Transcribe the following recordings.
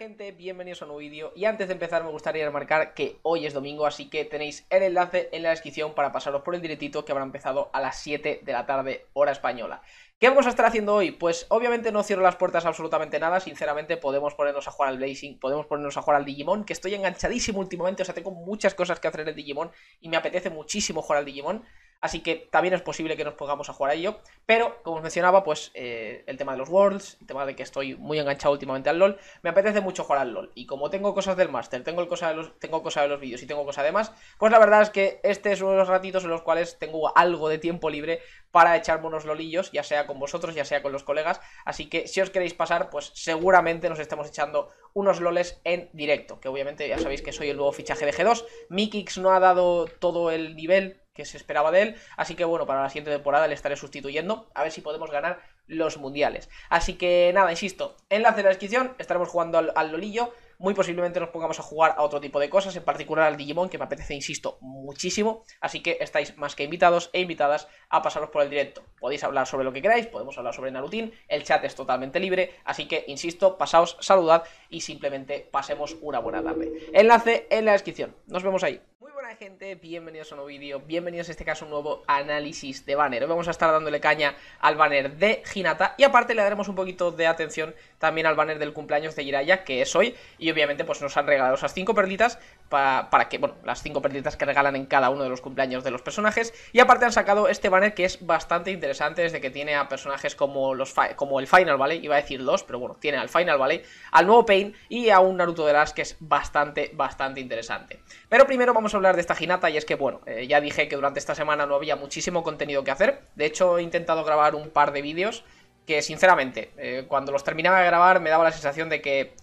gente? Bienvenidos a un nuevo vídeo y antes de empezar me gustaría remarcar que hoy es domingo así que tenéis el enlace en la descripción para pasaros por el directito que habrá empezado a las 7 de la tarde hora española. ¿Qué vamos a estar haciendo hoy? Pues obviamente no cierro las puertas absolutamente nada, sinceramente podemos ponernos a jugar al Blazing, podemos ponernos a jugar al Digimon, que estoy enganchadísimo últimamente, o sea, tengo muchas cosas que hacer en el Digimon y me apetece muchísimo jugar al Digimon. Así que también es posible que nos pongamos a jugar a ello. Pero, como os mencionaba, pues eh, el tema de los Worlds, el tema de que estoy muy enganchado últimamente al LOL, me apetece mucho jugar al LOL. Y como tengo cosas del máster, tengo, de tengo cosas de los vídeos y tengo cosas de más, pues la verdad es que este es uno de los ratitos en los cuales tengo algo de tiempo libre para echarme unos lolillos, ya sea con vosotros, ya sea con los colegas. Así que si os queréis pasar, pues seguramente nos estemos echando unos loles en directo. Que obviamente ya sabéis que soy el nuevo fichaje de G2. Mikix no ha dado todo el nivel que se esperaba de él. Así que bueno, para la siguiente temporada le estaré sustituyendo. A ver si podemos ganar los mundiales. Así que nada, insisto, enlace en la descripción. Estaremos jugando al, Lolillo. Muy posiblemente nos pongamos a jugar a otro tipo de cosas, en particular al Digimon, que me apetece, insisto, muchísimo. Así que estáis más que invitados e invitadas a pasaros por el directo. Podéis hablar sobre lo que queráis, podemos hablar sobre Narutin, el chat es totalmente libre. Así que, insisto, pasaos, saludad y simplemente pasemos una buena tarde. Enlace en la descripción. Nos vemos ahí. Muy gente, bienvenidos a un nuevo vídeo, bienvenidos en este caso a un nuevo análisis de banner Hoy vamos a estar dándole caña al banner de Ginata y aparte le daremos un poquito de atención también al banner del cumpleaños de Jiraya que es hoy Y obviamente pues nos han regalado esas 5 perlitas para, que, bueno, las cinco perditas que regalan en cada uno de los cumpleaños de los personajes. Y aparte han sacado este banner que es bastante interesante, desde que tiene a personajes como, los como el Final, ¿vale? Iba a decir dos, pero bueno, tiene al Final, ¿vale? Al nuevo Pain y a un Naruto de las que es bastante, bastante interesante. Pero primero vamos a hablar de esta ginata. y es que, bueno, eh, ya dije que durante esta semana no había muchísimo contenido que hacer. De hecho, he intentado grabar un par de vídeos que, sinceramente, eh, cuando los terminaba de grabar me daba la sensación de que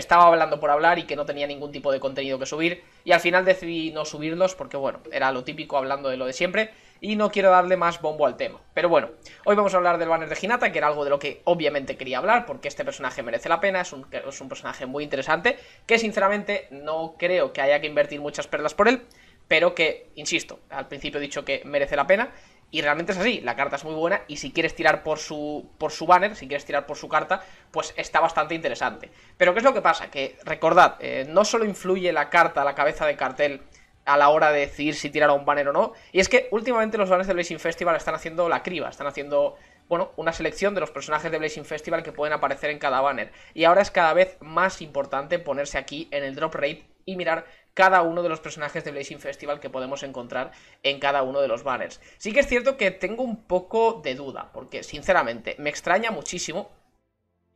estaba hablando por hablar y que no tenía ningún tipo de contenido que subir. Y al final decidí no subirlos porque, bueno, era lo típico hablando de lo de siempre. Y no quiero darle más bombo al tema. Pero bueno, hoy vamos a hablar del banner de Ginata que era algo de lo que obviamente quería hablar, porque este personaje merece la pena, es un, es un personaje muy interesante, que sinceramente no creo que haya que invertir muchas perlas por él, pero que, insisto, al principio he dicho que merece la pena. Y realmente es así, la carta es muy buena y si quieres tirar por su, por su banner, si quieres tirar por su carta, pues está bastante interesante. Pero ¿qué es lo que pasa? Que recordad, eh, no solo influye la carta, la cabeza de cartel a la hora de decidir si tirar a un banner o no, y es que últimamente los banners de Blazing Festival están haciendo la criba, están haciendo, bueno, una selección de los personajes de Blazing Festival que pueden aparecer en cada banner. Y ahora es cada vez más importante ponerse aquí en el drop rate y mirar cada uno de los personajes de Blazing Festival que podemos encontrar en cada uno de los banners. Sí que es cierto que tengo un poco de duda, porque sinceramente me extraña muchísimo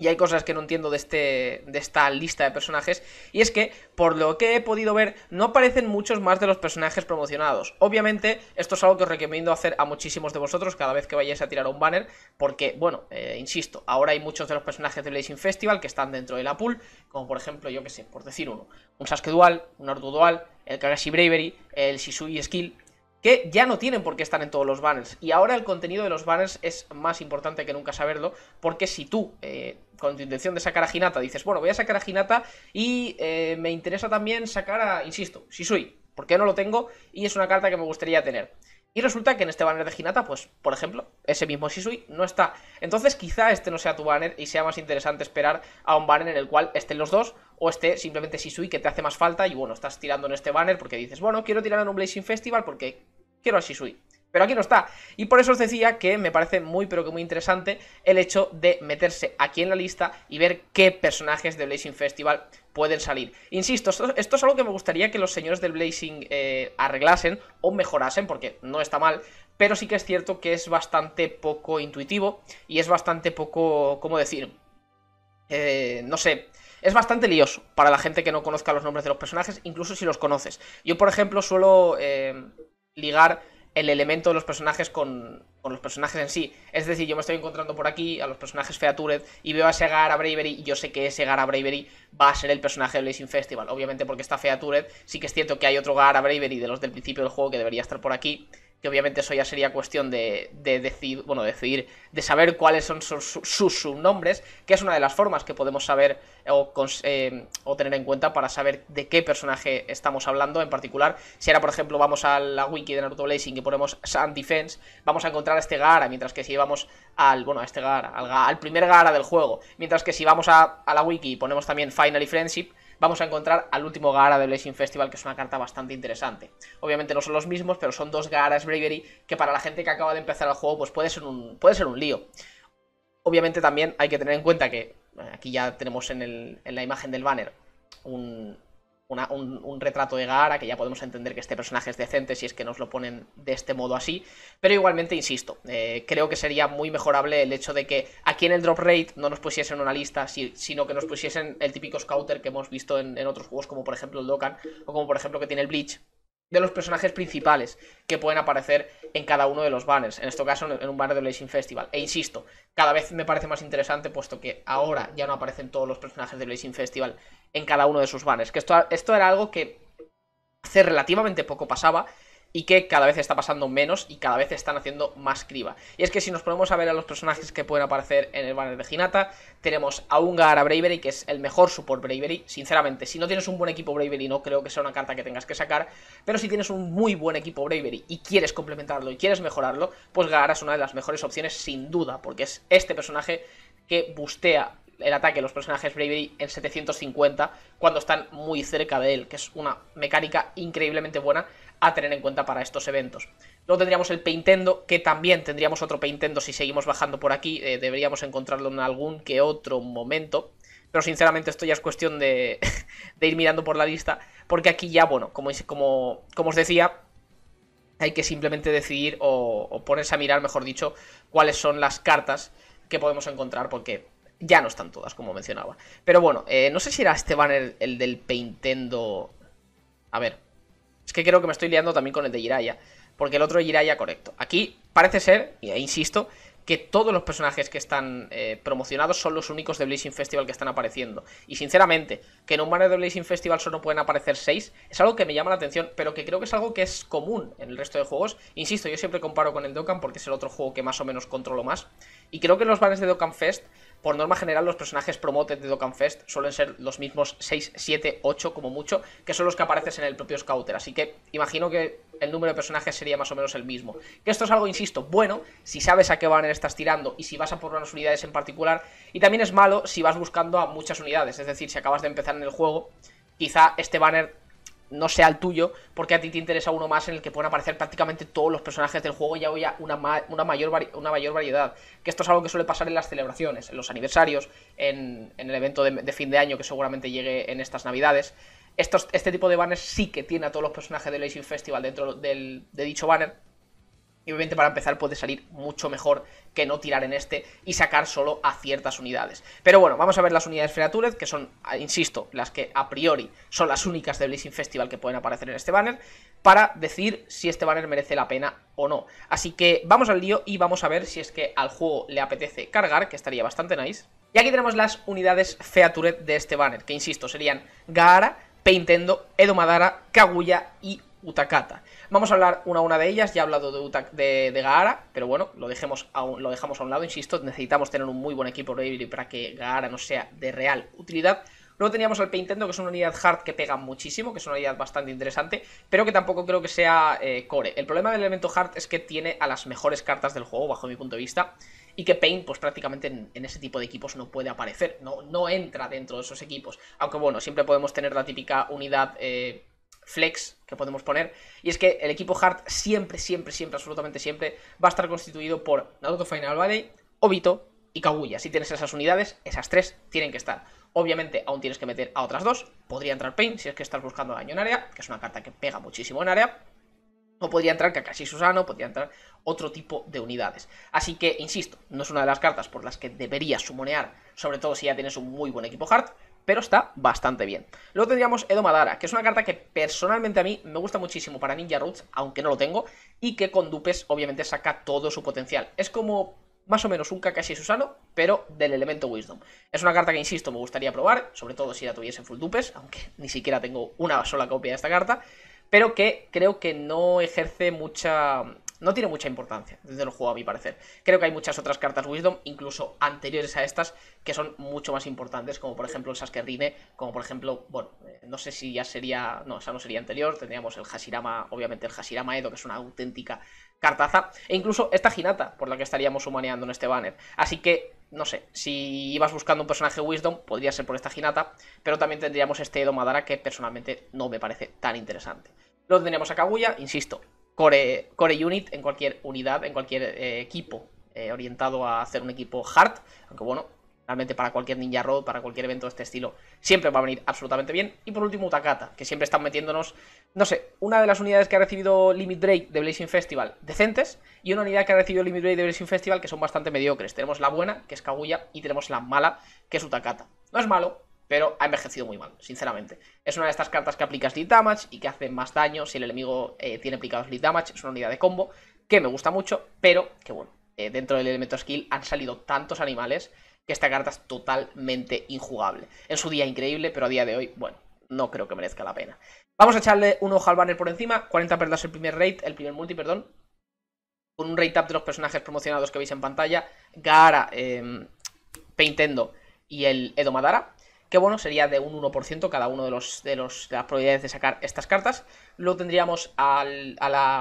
y hay cosas que no entiendo de, este, de esta lista de personajes, y es que, por lo que he podido ver, no aparecen muchos más de los personajes promocionados. Obviamente, esto es algo que os recomiendo hacer a muchísimos de vosotros cada vez que vayáis a tirar un banner, porque, bueno, eh, insisto, ahora hay muchos de los personajes de Blazing Festival que están dentro de la pool, como por ejemplo, yo que sé, por decir uno, un Sasuke Dual, un Ordu Dual, el Kagashi Bravery, el Shisui Skill, que ya no tienen por qué estar en todos los banners. Y ahora el contenido de los banners es más importante que nunca saberlo, porque si tú, eh, con tu intención de sacar a Hinata, dices, bueno, voy a sacar a Hinata y eh, me interesa también sacar a, insisto, Shisui, porque no lo tengo y es una carta que me gustaría tener. Y resulta que en este banner de Ginata pues, por ejemplo, ese mismo Shisui no está. Entonces quizá este no sea tu banner y sea más interesante esperar a un banner en el cual estén los dos o esté simplemente Shisui que te hace más falta y bueno, estás tirando en este banner porque dices, bueno, quiero tirar en un Blazing Festival porque quiero así Shisui. Pero aquí no está. Y por eso os decía que me parece muy pero que muy interesante el hecho de meterse aquí en la lista y ver qué personajes de Blazing Festival pueden salir. Insisto, esto, es algo que me gustaría que los señores del Blazing eh, arreglasen o mejorasen, porque no está mal, pero sí que es cierto que es bastante poco intuitivo y es bastante poco, ¿cómo decir? Eh, no sé, es bastante lioso para la gente que no conozca los nombres de los personajes, incluso si los conoces. Yo, por ejemplo, suelo... Eh, ligar el elemento de los personajes con, los personajes en sí. Es decir, yo me estoy encontrando por aquí a los personajes Featured y veo a a Bravery y yo sé que ese Gara Bravery va a ser el personaje de Blazing Festival. Obviamente porque está Featured, sí que es cierto que hay otro Gara Bravery de los del principio del juego que debería estar por aquí que obviamente eso ya sería cuestión de, decidir, bueno, decidir, de saber cuáles son sus, subnombres, que es una de las formas que podemos saber eh, o, tener en cuenta para saber de qué personaje estamos hablando en particular. Si ahora, por ejemplo, vamos a la wiki de Naruto Blazing y ponemos Sun Defense, vamos a encontrar a este Gara, mientras que si vamos al, bueno, a este Gara, al, primer Gara del juego, mientras que si vamos a, la wiki y ponemos también Finally Friendship, vamos a encontrar al último gara de Blazing Festival, que es una carta bastante interesante. Obviamente no son los mismos, pero son dos Garas Bravery que para la gente que acaba de empezar el juego, pues puede ser un, puede ser un lío. Obviamente también hay que tener en cuenta que, eh, aquí ya tenemos en, en la imagen del banner un, un, retrato de Gaara, que ya podemos entender que este personaje es decente si es que nos lo ponen de este modo así. Pero igualmente, insisto, eh, creo que sería muy mejorable el hecho de que aquí en el drop rate no nos pusiesen una lista, sino que nos pusiesen el típico scouter que hemos visto en, en, otros juegos, como por ejemplo el Dokkan, o como por ejemplo que tiene el Bleach, de los personajes principales que pueden aparecer en cada uno de los banners. En este caso, en un banner de Blazing Festival. E insisto, cada vez me parece más interesante, puesto que ahora ya no aparecen todos los personajes de Blazing Festival en cada uno de sus banners. Que esto, esto era algo que hace relativamente poco pasaba y que cada vez está pasando menos y cada vez están haciendo más criba. Y es que si nos ponemos a ver a los personajes que pueden aparecer en el banner de Hinata, tenemos a un a Bravery, que es el mejor support Bravery. Sinceramente, si no tienes un buen equipo Bravery, no creo que sea una carta que tengas que sacar, pero si tienes un muy buen equipo Bravery y quieres complementarlo y quieres mejorarlo, pues Gaara es una de las mejores opciones sin duda, porque es este personaje que bustea el ataque de los personajes Bravery en 750 cuando están muy cerca de él, que es una mecánica increíblemente buena a tener en cuenta para estos eventos. Luego tendríamos el Peintendo, que también tendríamos otro Peintendo si seguimos bajando por aquí, eh, deberíamos encontrarlo en algún que otro momento. Pero sinceramente esto ya es cuestión de, ir mirando por la lista, porque aquí ya, bueno, como, como, como os decía, hay que simplemente decidir o, o ponerse a mirar, mejor dicho, cuáles son las cartas que podemos encontrar, porque ya no están todas, como mencionaba. Pero bueno, eh, no sé si era este banner el del Paintendo. A ver. Es que creo que me estoy liando también con el de Jiraya. Porque el otro Jiraya, correcto. Aquí parece ser, e insisto, que todos los personajes que están eh, promocionados son los únicos de Blazing Festival que están apareciendo. Y sinceramente, que en un banner de Blazing Festival solo pueden aparecer seis. es algo que me llama la atención, pero que creo que es algo que es común en el resto de juegos. Insisto, yo siempre comparo con el Dokkan porque es el otro juego que más o menos controlo más. Y creo que los banners de Dokkan Fest por norma general, los personajes promoted de Dokkan Fest suelen ser los mismos 6, 7, 8 como mucho, que son los que aparecen en el propio Scouter. Así que imagino que el número de personajes sería más o menos el mismo. Que esto es algo, insisto, bueno si sabes a qué banner estás tirando y si vas a por unas unidades en particular. Y también es malo si vas buscando a muchas unidades. Es decir, si acabas de empezar en el juego, quizá este banner no sea el tuyo, porque a ti te interesa uno más en el que puedan aparecer prácticamente todos los personajes del juego y haya una, una, mayor, una mayor variedad. Que esto es algo que suele pasar en las celebraciones, en los aniversarios, en, el evento de, fin de año que seguramente llegue en estas navidades. este tipo de banners sí que tiene a todos los personajes del Asian Festival dentro de dicho banner y obviamente para empezar puede salir mucho mejor que no tirar en este y sacar solo a ciertas unidades. Pero bueno, vamos a ver las unidades featurés que son, ah, insisto, las que a priori son las únicas de Blazing Festival que pueden aparecer en este banner, para decir si este banner merece la pena o no. Así que vamos al lío y vamos a ver si es que al juego le apetece cargar, que estaría bastante nice. Y aquí tenemos las unidades Featuret de este banner, que insisto, serían Gaara, Peintendo, Edomadara, Kaguya y Utakata. Vamos a hablar una a una de ellas. Ya he hablado de, Utak, de, Gaara, pero bueno, lo, dejemos lo dejamos a un lado, insisto. Necesitamos tener un muy buen equipo para que Gaara no sea de real utilidad. Luego teníamos al PainTendo, que es una unidad hard que pega muchísimo, que es una unidad bastante interesante, pero que tampoco creo que sea eh, core. El problema del elemento hard es que tiene a las mejores cartas del juego, bajo mi punto de vista, y que Paint, pues prácticamente en, ese tipo de equipos no puede aparecer, no, no entra dentro de esos equipos. Aunque bueno, siempre podemos tener la típica unidad... Eh, flex que podemos poner. Y es que el equipo Hart siempre, siempre, siempre, absolutamente siempre va a estar constituido por Naruto Final Valley, Obito y Kaguya. Si tienes esas unidades, esas tres tienen que estar. Obviamente aún tienes que meter a otras dos. Podría entrar Pain si es que estás buscando daño en área, que es una carta que pega muchísimo en área. O podría entrar Kakashi Susano, podría entrar otro tipo de unidades. Así que, insisto, no es una de las cartas por las que deberías sumonear, sobre todo si ya tienes un muy buen equipo hard, pero está bastante bien. Luego tendríamos Edo Madara, que es una carta que personalmente a mí me gusta muchísimo para Ninja Roots, aunque no lo tengo, y que con dupes obviamente saca todo su potencial. Es como más o menos un Kakashi Susano, pero del elemento Wisdom. Es una carta que, insisto, me gustaría probar, sobre todo si la tuviese full dupes, aunque ni siquiera tengo una sola copia de esta carta, pero que creo que no ejerce mucha no tiene mucha importancia desde el juego, a mi parecer. Creo que hay muchas otras cartas Wisdom, incluso anteriores a estas, que son mucho más importantes, como por ejemplo que Rime, como por ejemplo, bueno, eh, no sé si ya sería, no, esa no sería anterior, tendríamos el Hashirama, obviamente el Hashirama Edo, que es una auténtica cartaza, e incluso esta ginata por la que estaríamos humaneando en este banner. Así que, no sé, si ibas buscando un personaje Wisdom, podría ser por esta ginata pero también tendríamos este Edo Madara, que personalmente no me parece tan interesante. Luego tendríamos a Kaguya, insisto, core, unit en cualquier unidad, en cualquier eh, equipo eh, orientado a hacer un equipo hard. Aunque bueno, realmente para cualquier Ninja Road, para cualquier evento de este estilo, siempre va a venir absolutamente bien. Y por último, Takata, que siempre están metiéndonos, no sé, una de las unidades que ha recibido Limit Break de Blazing Festival, decentes, y una unidad que ha recibido Limit Break de Blazing Festival que son bastante mediocres. Tenemos la buena, que es Kaguya, y tenemos la mala, que es Utakata. No es malo, pero ha envejecido muy mal, sinceramente. Es una de estas cartas que aplicas lead damage y que hace más daño si el enemigo eh, tiene aplicados lead damage. Es una unidad de combo que me gusta mucho, pero que bueno, eh, dentro del elemento skill han salido tantos animales que esta carta es totalmente injugable. En su día increíble, pero a día de hoy, bueno, no creo que merezca la pena. Vamos a echarle un ojo al banner por encima. 40 perdas el primer raid, el primer multi, perdón. Con un rate up de los personajes promocionados que veis en pantalla. Gaara, eh, Paintendo y el Edomadara que bueno, sería de un 1% cada uno de, los, de, las probabilidades de sacar estas cartas. Luego tendríamos a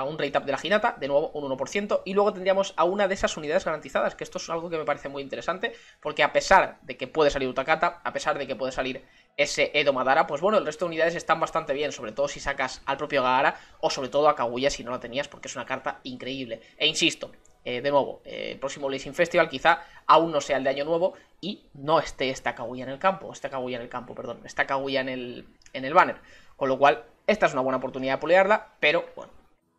un rate up de la Ginata, de nuevo un 1%. Y luego tendríamos a una de esas unidades garantizadas, que esto es algo que me parece muy interesante, porque a pesar de que puede salir Utakata, a pesar de que puede salir ese Edo Madara, pues bueno, el resto de unidades están bastante bien, sobre todo si sacas al propio Gaara o sobre todo a Kaguya si no la tenías, porque es una carta increíble. E insisto, eh, de nuevo, eh, el próximo Blazing Festival quizá aún no sea el de Año Nuevo y no esté esta Kaguya en el campo, esta Kaguya en el campo, perdón, esta Kaguya en el, banner. Con lo cual, esta es una buena oportunidad de polearla pero bueno,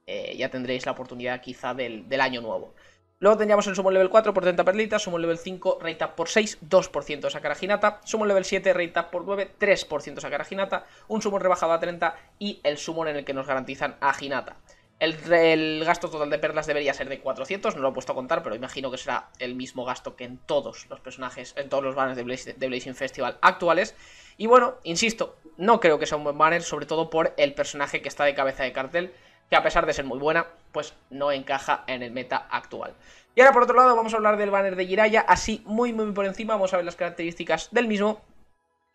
eh, ya tendréis la oportunidad quizá del, Año Nuevo. Luego tendríamos el Summon Level 4 por 30 perlitas, Sumo Level 5 Rate por 6, 2% de sacar a Summon Level 7 Rate por 9, 3% de sacar a Ginata, un Sumo rebajado a 30 y el Sumo en el que nos garantizan a Ginata. El, gasto total de perlas debería ser de 400, no lo he puesto a contar, pero imagino que será el mismo gasto que en todos los personajes, en todos los banners de, Blazing Festival actuales. Y bueno, insisto, no creo que sea un buen banner, sobre todo por el personaje que está de cabeza de cartel, que a pesar de ser muy buena, pues no encaja en el meta actual. Y ahora por otro lado vamos a hablar del banner de Jiraya, así muy muy por encima, vamos a ver las características del mismo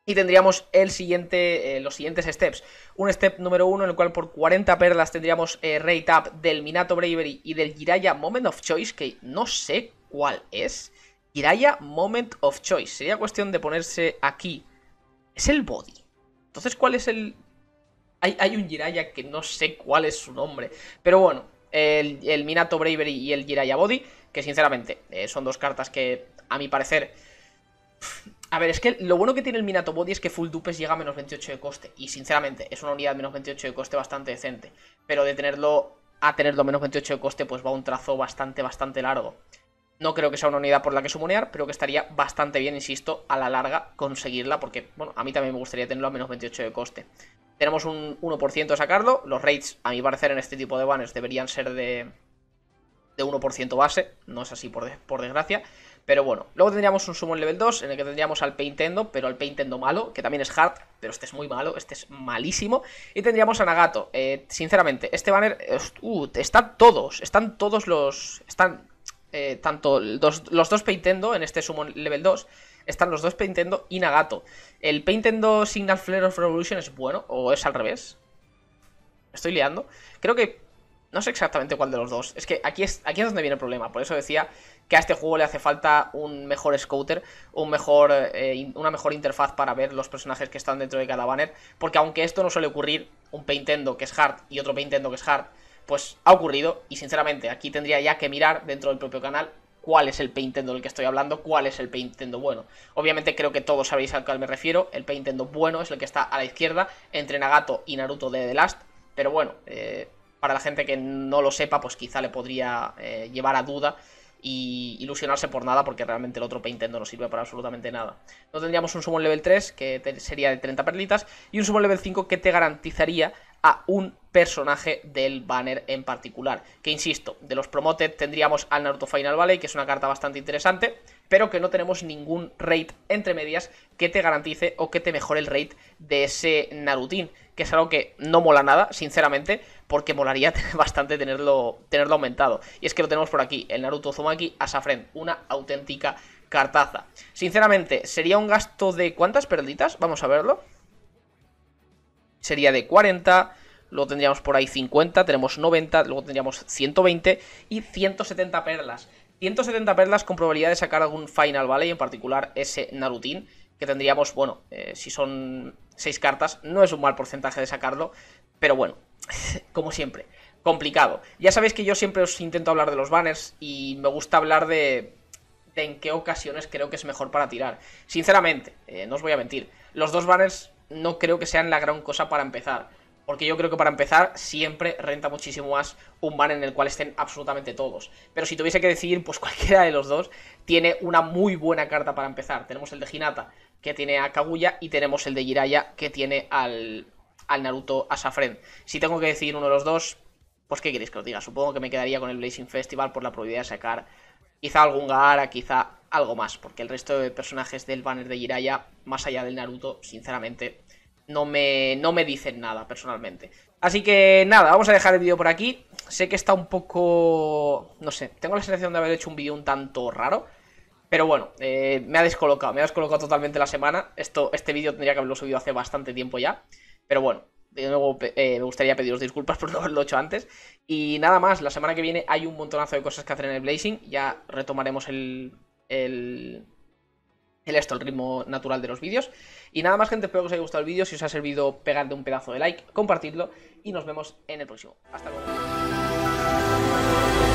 y tendríamos el siguiente, eh, los siguientes steps. Un step número uno en el cual por 40 perlas tendríamos eh, Rate Up del Minato Bravery y del Jiraya Moment of Choice, que no sé cuál es. Jiraya Moment of Choice. Sería cuestión de ponerse aquí. Es el body. Entonces, ¿cuál es el...? Hay, un Jiraya que no sé cuál es su nombre. Pero bueno, el, Minato Bravery y el Jiraya Body, que sinceramente eh, son dos cartas que, a mi parecer... A ver, es que lo bueno que tiene el Minato Body es que Full Dupes llega a menos 28 de coste. Y sinceramente, es una unidad de menos 28 de coste bastante decente. Pero de tenerlo a tenerlo menos 28 de coste, pues va un trazo bastante, bastante largo. No creo que sea una unidad por la que sumonear, pero que estaría bastante bien, insisto, a la larga conseguirla. Porque, bueno, a mí también me gustaría tenerlo a menos 28 de coste. Tenemos un 1% a sacarlo. Los rates, a mi parecer, en este tipo de banners deberían ser de, de 1% base. No es así, por, por desgracia. Pero bueno, luego tendríamos un Summon Level 2 en el que tendríamos al Paintendo, pero al Paintendo malo, que también es hard, pero este es muy malo, este es malísimo. Y tendríamos a Nagato. Eh, sinceramente, este banner... Uh, están todos, están todos los... Están eh, tanto los, dos Paintendo en este Summon Level 2 están los dos Paintendo y Nagato. ¿El Paintendo Signal Flare of Revolution es bueno o es al revés? estoy liando. Creo que no sé exactamente cuál de los dos. Es que aquí es, aquí es donde viene el problema. Por eso decía que a este juego le hace falta un mejor scouter, un mejor, eh, una mejor interfaz para ver los personajes que están dentro de cada banner. Porque aunque esto no suele ocurrir, un Paintendo que es hard y otro Paintendo que es hard, pues ha ocurrido. Y sinceramente, aquí tendría ya que mirar dentro del propio canal cuál es el Paintendo del que estoy hablando, cuál es el Paintendo bueno. Obviamente creo que todos sabéis al cual me refiero. El Paintendo bueno es el que está a la izquierda entre Nagato y Naruto de The Last. Pero bueno, eh, para la gente que no lo sepa, pues quizá le podría eh, llevar a duda y ilusionarse por nada porque realmente el otro Paintendo no sirve para absolutamente nada. No tendríamos un summon level 3 que sería de 30 perlitas y un summon level 5 que te garantizaría a un personaje del banner en particular. Que insisto, de los promoted tendríamos al Naruto Final Valley, que es una carta bastante interesante, pero que no tenemos ningún rate entre medias que te garantice o que te mejore el rate de ese Narutin, que es algo que no mola nada, sinceramente porque molaría bastante tenerlo, tenerlo aumentado. Y es que lo tenemos por aquí, el Naruto Uzumaki Asafren, una auténtica cartaza. Sinceramente, sería un gasto de cuántas perditas, vamos a verlo. Sería de 40, luego tendríamos por ahí 50, tenemos 90, luego tendríamos 120 y 170 perlas. 170 perlas con probabilidad de sacar algún final, ¿vale? en particular ese Narutín, que tendríamos, bueno, eh, si son 6 cartas, no es un mal porcentaje de sacarlo, pero bueno, como siempre, complicado. Ya sabéis que yo siempre os intento hablar de los banners y me gusta hablar de, en qué ocasiones creo que es mejor para tirar. Sinceramente, eh, no os voy a mentir, los dos banners no creo que sean la gran cosa para empezar. Porque yo creo que para empezar siempre renta muchísimo más un banner en el cual estén absolutamente todos. Pero si tuviese que decidir, pues cualquiera de los dos tiene una muy buena carta para empezar. Tenemos el de Hinata, que tiene a Kaguya, y tenemos el de Jiraya que tiene al, al Naruto Asafren. Si tengo que decidir uno de los dos, pues qué queréis que os diga. Supongo que me quedaría con el Blazing Festival por la probabilidad de sacar quizá algún Gaara, quizá algo más, porque el resto de personajes del banner de Jiraiya, más allá del Naruto, sinceramente, no me, no me dicen nada personalmente. Así que nada, vamos a dejar el vídeo por aquí. Sé que está un poco... no sé, tengo la sensación de haber hecho un vídeo un tanto raro. Pero bueno, eh, me ha descolocado, me ha descolocado totalmente la semana. Esto, este vídeo tendría que haberlo subido hace bastante tiempo ya. Pero bueno, de nuevo eh, me gustaría pediros disculpas por no haberlo hecho antes. Y nada más, la semana que viene hay un montonazo de cosas que hacer en el Blazing. Ya retomaremos el, el, esto, el ritmo natural de los vídeos. Y nada más, gente, espero que os haya gustado el vídeo. Si os ha servido, pegadle un pedazo de like, compartidlo y nos vemos en el próximo. Hasta luego.